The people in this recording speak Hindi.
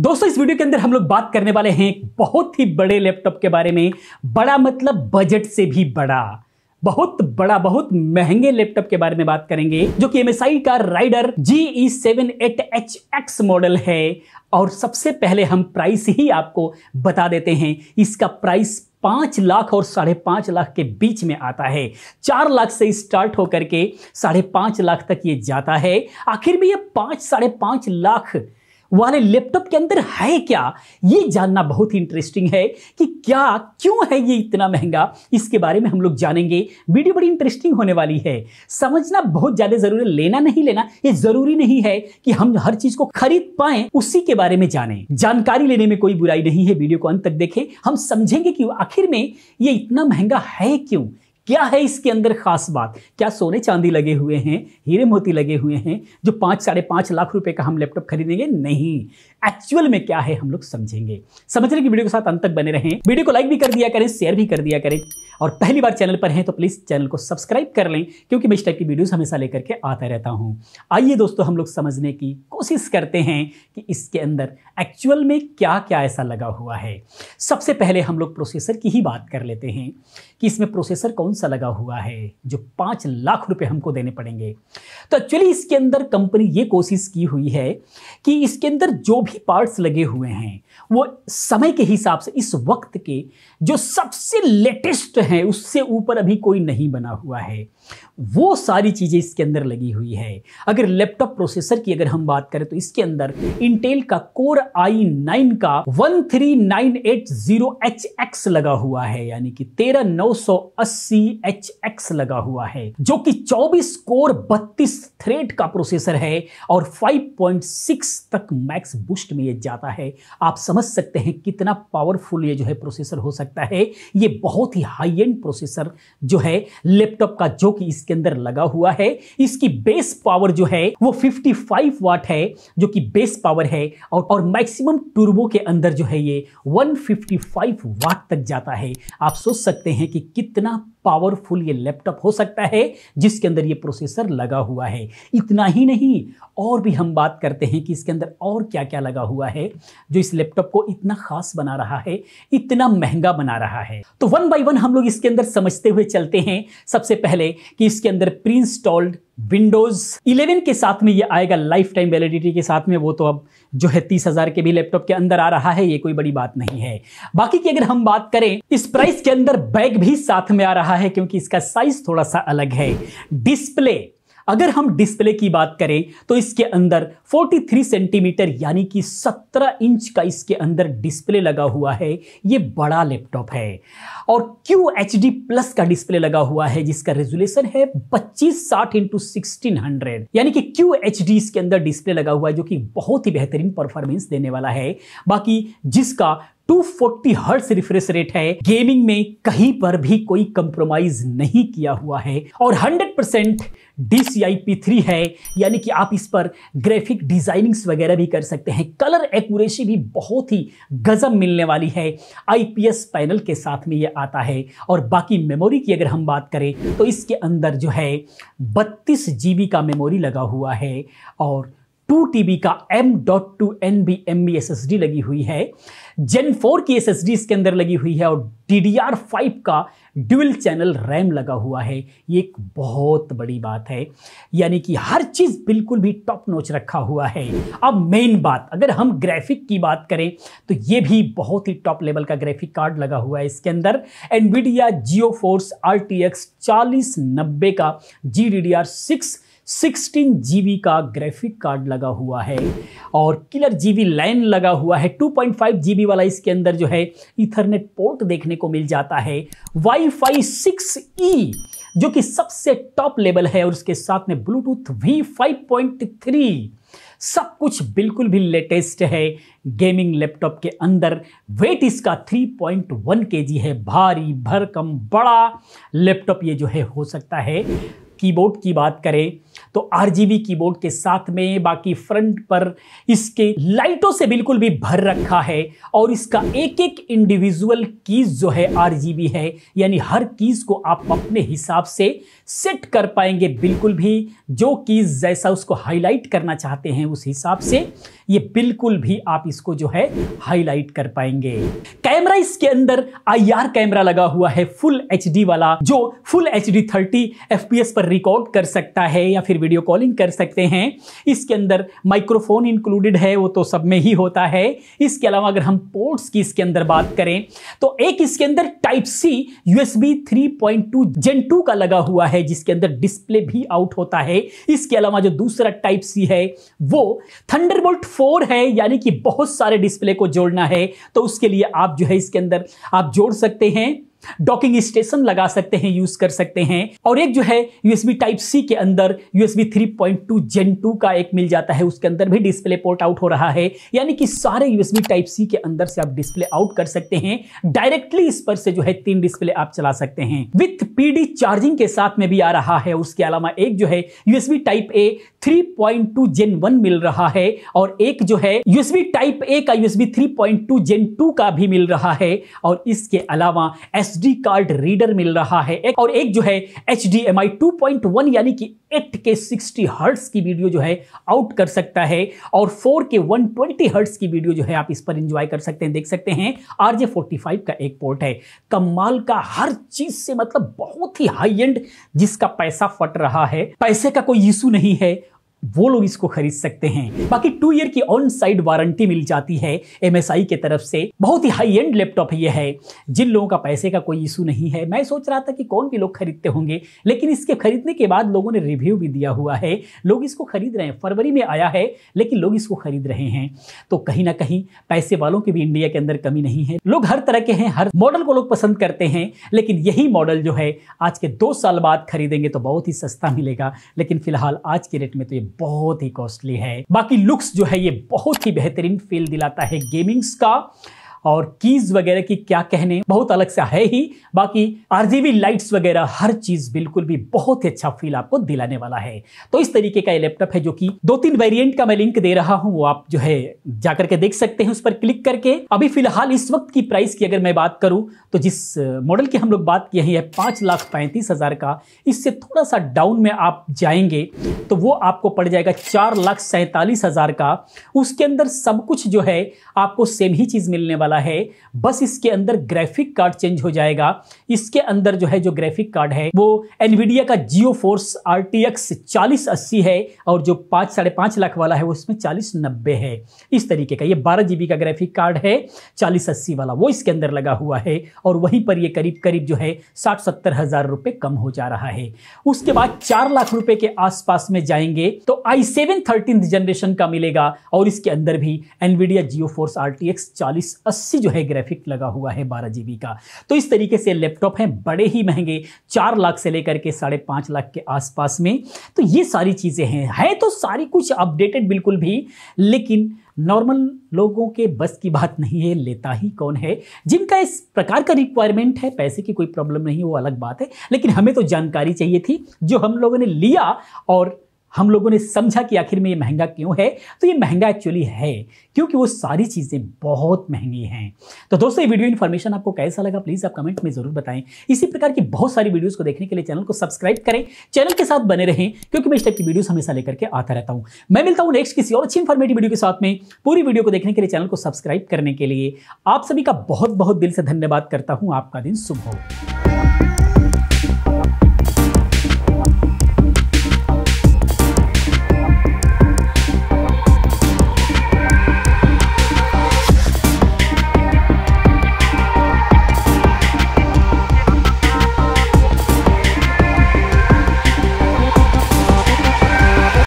दोस्तों इस वीडियो के अंदर हम लोग बात करने वाले हैं एक बहुत ही बड़े लैपटॉप के बारे में बड़ा मतलब बजट से भी बड़ा बहुत बड़ा बहुत महंगे लैपटॉप के बारे में बात करेंगे जो कि MSI का Raider G E seven eight H X model है और सबसे पहले हम प्राइस ही आपको बता देते हैं इसका प्राइस पांच लाख और साढ़े पांच लाख के बीच में आता है चार लाख से स्टार्ट होकर के साढ़े पांच लाख तक ये जाता है आखिर में ये पांच साढ़े पांच लाख वाले लैपटॉप के अंदर है क्या ये जानना बहुत ही इंटरेस्टिंग है कि क्या क्यों है ये इतना महंगा इसके बारे में हम लोग जानेंगे वीडियो बड़ी इंटरेस्टिंग होने वाली है समझना बहुत ज़्यादा ज़रूरी है लेना नहीं लेना ये ज़रूरी नहीं है कि हम हर चीज़ को खरीद पाए उसी के बारे में जाने जानकारी लेने में कोई बुराई नहीं है वीडियो को अंत तक देखें हम समझेंगे कि आखिर में ये इतना महंगा है क्यों क्या है इसके अंदर खास बात क्या सोने चांदी लगे हुए हैं हीरे मोती लगे हुए हैं जो पांच साढ़े पांच लाख रुपए का हम लैपटॉप खरीदेंगे नहीं एक्चुअल में क्या है हम लोग समझेंगे समझने की वीडियो के साथ अंत तक बने रहें वीडियो को लाइक भी कर दिया करें शेयर भी कर दिया करें और पहली बार चैनल पर हैं तो प्लीज़ चैनल को सब्सक्राइब कर लें क्योंकि मैं इस टाइप की वीडियोज़ हमेशा लेकर के आता रहता हूं आइए दोस्तों हम लोग समझने की कोशिश करते हैं कि इसके अंदर एक्चुअल में क्या क्या ऐसा लगा हुआ है सबसे पहले हम लोग प्रोसेसर की ही बात कर लेते हैं कि इसमें प्रोसेसर कौन सा लगा हुआ है जो पाँच लाख रुपए हमको देने पड़ेंगे तो एक्चुअली इसके अंदर कंपनी ये कोशिश की हुई है कि इसके अंदर जो भी पार्ट्स लगे हुए हैं वो समय के हिसाब से इस वक्त के जो सबसे लेटेस्ट हैं उससे ऊपर अभी कोई नहीं बना हुआ है वो सारी चीज़ें इसके अंदर लगी हुई है अगर लैपटॉप प्रोसेसर की अगर हम बात करें तो इसके अंदर इंटेल का कोर आई नाइन का one three nine eight zero H X लगा हुआ है यानी कि तेरह नौ सौ अस्सी एच एक्स लगा हुआ है जो कि 24 कोर 32 थ्रेड का प्रोसेसर है और 5.6 तक मैक्स बूस्ट में ये जाता है आप समझ सकते हैं कितना पावरफुल ये जो है प्रोसेसर हो सकता है ये बहुत ही हाई एंड प्रोसेसर जो है लैपटॉप का जो कि इसके अंदर लगा हुआ है इसकी बेस पावर जो है वो 55 वाट है जो कि बेस पावर है और, और मैक्सिमम टूर्बो के अंदर जो है ये 155 वाट तक जाता है आप सोच सकते हैं कि कितना पावरफुल ये लैपटॉप हो सकता है जिसके अंदर ये प्रोसेसर लगा हुआ है इतना ही नहीं और भी हम बात करते हैं कि इसके अंदर और क्या क्या लगा हुआ है जो इस लैपटॉप को इतना खास बना रहा है इतना महंगा बना रहा है तो वन बाई वन हम लोग इसके अंदर समझते हुए चलते हैं सबसे पहले कि इसके अंदर प्री इंस्टॉल्ड विंडोज 11 के साथ में ये आएगा लाइफ टाइम वैलिडिटी के साथ में वो तो अब जो है तीस हजार के भी लैपटॉप के अंदर आ रहा है ये कोई बड़ी बात नहीं है बाकी की अगर हम बात करें इस प्राइस के अंदर बैग भी साथ में आ रहा है क्योंकि इसका साइज थोड़ा सा अलग है डिस्प्ले अगर हम डिस्प्ले की बात करें तो इसके अंदर 43 सेंटीमीटर यानी कि 17 इंच का इसके अंदर डिस्प्ले लगा हुआ है ये बड़ा लैपटॉप है और क्यू एच डी प्लस का डिस्प्ले लगा हुआ है जिसका रेजुलेशन है पच्चीस साठ इंटू सिक्सटीन हंड्रेड यानी कि क्यू एच डी इसके अंदर डिस्प्ले लगा हुआ है जो कि बहुत ही बेहतरीन परफॉर्मेंस देने वाला है बाकी जिसका 240 हर्ट्स रिफ्रेश रेट है गेमिंग में कहीं पर भी कोई कंप्रोमाइज नहीं किया हुआ है और 100 परसेंट डी है यानी कि आप इस पर ग्राफिक डिजाइनिंग्स वगैरह भी कर सकते हैं कलर एक्यूरेसी भी बहुत ही गजब मिलने वाली है आईपीएस पैनल के साथ में ये आता है और बाकी मेमोरी की अगर हम बात करें तो इसके अंदर जो है बत्तीस जी का मेमोरी लगा हुआ है और टू टी का M dot two N B M B S S D लगी हुई है जेन फोर की एस एस डी इसके अंदर लगी हुई है और डी डी आर फाइव का ड्यूल चैनल रैम लगा हुआ है ये एक बहुत बड़ी बात है यानी कि हर चीज़ बिल्कुल भी टॉप नोच रखा हुआ है अब मेन बात अगर हम ग्राफिक की बात करें तो ये भी बहुत ही टॉप लेवल का ग्राफिक कार्ड लगा हुआ है इसके अंदर Nvidia GeForce R T X चालीस नब्बे का G D D R six sixteen G का ग्राफिक कार्ड लगा हुआ है और किलर जी बी लाइन लगा हुआ है two point five G B वाला इसके अंदर जो है इथरनेट पोर्ट देखने को मिल जाता है वाई फाई सिक्स ई जो कि सबसे टॉप लेवल है और उसके साथ में Bluetooth V five point three सब कुछ बिल्कुल भी लेटेस्ट है गेमिंग लैपटॉप के अंदर वेट इसका 3.1 जी है भारी भरकम बड़ा लैपटॉप ये जो है हो सकता है कीबोर्ड की बात करें तो की कीबोर्ड के साथ में बाकी फ्रंट पर इसके लाइटों से बिल्कुल भी भर रखा है और इसका एक एक इंडिविजुअल कीज जो है बी है यानी हर कीज को आप अपने हिसाब से सेट कर पाएंगे बिल्कुल भी जो कीज जैसा उसको हाईलाइट करना चाहते हैं उस हिसाब से ये बिल्कुल भी आप इसको जो है हाईलाइट कर पाएंगे कैमरा इसके अंदर आईआर कैमरा लगा हुआ है फुल एचडी वाला जो फुल एचडी 30 एफपीएस पर रिकॉर्ड कर सकता है या फिर फिर वीडियो कॉलिंग कर सकते हैं इसके अंदर माइक्रोफोन इंक्लूडेड है वो तो सब में ही होता है इसके अलावा अगर हम पोर्ट्स की इसके अंदर बात करें तो एक इसके अंदर type C USB 3.2 gen two का लगा हुआ है जिसके अंदर डिस्प्ले भी आउट होता है इसके अलावा जो दूसरा टाइप सी है वो थंडरबोल्ट फोर है यानी कि बहुत सारे डिस्प्ले को जोड़ना है तो उसके लिए आप जो है इसके अंदर आप जोड़ सकते हैं डॉकिंग स्टेशन लगा सकते हैं यूज कर सकते हैं और एक जो है यूएसबी टाइप सी के अंदर USB 3.2 point two gen two का एक मिल जाता है उसके अंदर भी डिस्प्ले पोर्ट आउट हो रहा है यानी कि सारे यूएसबी टाइप सी के अंदर से आप डिस्प्ले आउट कर सकते हैं डायरेक्टली इस पर से जो है तीन डिस्प्ले आप चला सकते हैं विथ पीडी चार्जिंग के साथ में भी आ रहा है उसके अलावा एक जो है USB type A three point two gen one मिल रहा है और एक जो है यूएसबी टाइप ए का USB three point two gen two का भी मिल रहा है और इसके अलावा एस एस कार्ड रीडर मिल रहा है एक और एक जो है H D M I two point one यानी कि एट के सिक्सटी हर्ट्स की वीडियो जो है आउट कर सकता है और four K one twenty hertz की वीडियो जो है आप इस पर इंजॉय कर सकते हैं देख सकते हैं आर जे फोर्टी फाइव का एक पोर्ट है कमाल का हर चीज से मतलब बहुत ही हाई एंड जिसका पैसा फट रहा है पैसे का कोई इशू नहीं है वो लोग इसको खरीद सकते हैं बाकी टू ईयर की ऑन साइड वारंटी मिल जाती है आई की तरफ से बहुत ही हाई एंड लैपटॉप ये है जिन लोगों का पैसे का कोई इशू नहीं है मैं सोच रहा था कि कौन भी लोग खरीदते होंगे लेकिन इसके खरीदने के बाद लोगों ने रिव्यू भी दिया हुआ है लोग इसको खरीद रहे हैं फरवरी में आया है लेकिन लोग इसको खरीद रहे हैं तो कहीं ना कहीं पैसे वालों की भी इंडिया के अंदर कमी नहीं है लोग हर तरह के हैं हर मॉडल को लोग पसंद करते हैं लेकिन यही मॉडल जो है आज के दो साल बाद खरीदेंगे तो बहुत ही सस्ता मिलेगा लेकिन फिलहाल आज के रेट में तो ये बहुत ही कॉस्टली है बाकी लुक्स जो है ये बहुत ही बेहतरीन फील दिलाता है गेमिंग्स का और कीज वगैरह की क्या कहने बहुत अलग सा है ही बाकी आरजीबी लाइट्स वगैरह हर चीज बिल्कुल भी बहुत ही अच्छा फील आपको दिलाने वाला है तो इस तरीके का ये लैपटॉप है जो कि दो तीन वेरिएंट का मैं लिंक दे रहा हूं वो आप जो है जाकर के देख सकते हैं उस पर क्लिक करके अभी फिलहाल इस वक्त की प्राइस की अगर मैं बात करूं तो जिस मॉडल की हम लोग बात किए हैं पांच लाख पैंतीस हजार का इससे थोड़ा सा डाउन में आप जाएंगे तो वो आपको पड़ जाएगा चार लाख सैंतालीस हजार का उसके अंदर सब कुछ जो है आपको सेम ही चीज मिलने वाला वाला है बस इसके अंदर ग्राफिक कार्ड चेंज हो जाएगा इसके अंदर जो है जो ग्राफिक कार्ड है वो एनवीडिया का GeForce R T X है और जो पाँच साढ़े पाँच लाख वाला है वो इसमें चालीस नब्बे है इस तरीके का ये बारह जी का ग्राफिक कार्ड है चालीस अस्सी वाला वो इसके अंदर लगा हुआ है और वहीं पर ये करीब करीब जो है साठ सत्तर हज़ार रुपये कम हो जा रहा है उसके बाद चार लाख रुपए के आसपास में जाएंगे तो आई सेवन थर्टीन जनरेशन का मिलेगा और इसके अंदर भी Nvidia GeForce R T X चालीस अस्सी जो है ग्राफिक लगा हुआ है बारह जी का तो इस तरीके से लैपटॉप हैं बड़े ही महंगे चार लाख से लेकर के साढ़े पाँच लाख के आसपास में तो ये सारी चीज़ें हैं है तो सारी कुछ अपडेटेड बिल्कुल भी लेकिन नॉर्मल लोगों के बस की बात नहीं है लेता ही कौन है जिनका इस प्रकार का रिक्वायरमेंट है पैसे की कोई प्रॉब्लम नहीं वो अलग बात है लेकिन हमें तो जानकारी चाहिए थी जो हम लोगों ने लिया और हम लोगों ने समझा कि आखिर में ये महंगा क्यों है तो ये महंगा एक्चुअली है क्योंकि वो सारी चीज़ें बहुत महंगी हैं तो दोस्तों ये वीडियो इन्फॉर्मेशन आपको कैसा लगा प्लीज़ आप कमेंट में ज़रूर बताएं इसी प्रकार की बहुत सारी वीडियोस को देखने के लिए चैनल को सब्सक्राइब करें चैनल के साथ बने रहें क्योंकि मैं इस टाइप की वीडियोज़ हमेशा लेकर के आता रहता हूँ मैं मिलता हूँ नेक्स्ट किसी और अच्छी इन्फॉर्मेटिव वीडियो के साथ में पूरी वीडियो को देखने के लिए चैनल को सब्सक्राइब करने के लिए आप सभी का बहुत बहुत दिल से धन्यवाद करता हूँ आपका दिन शुभ हो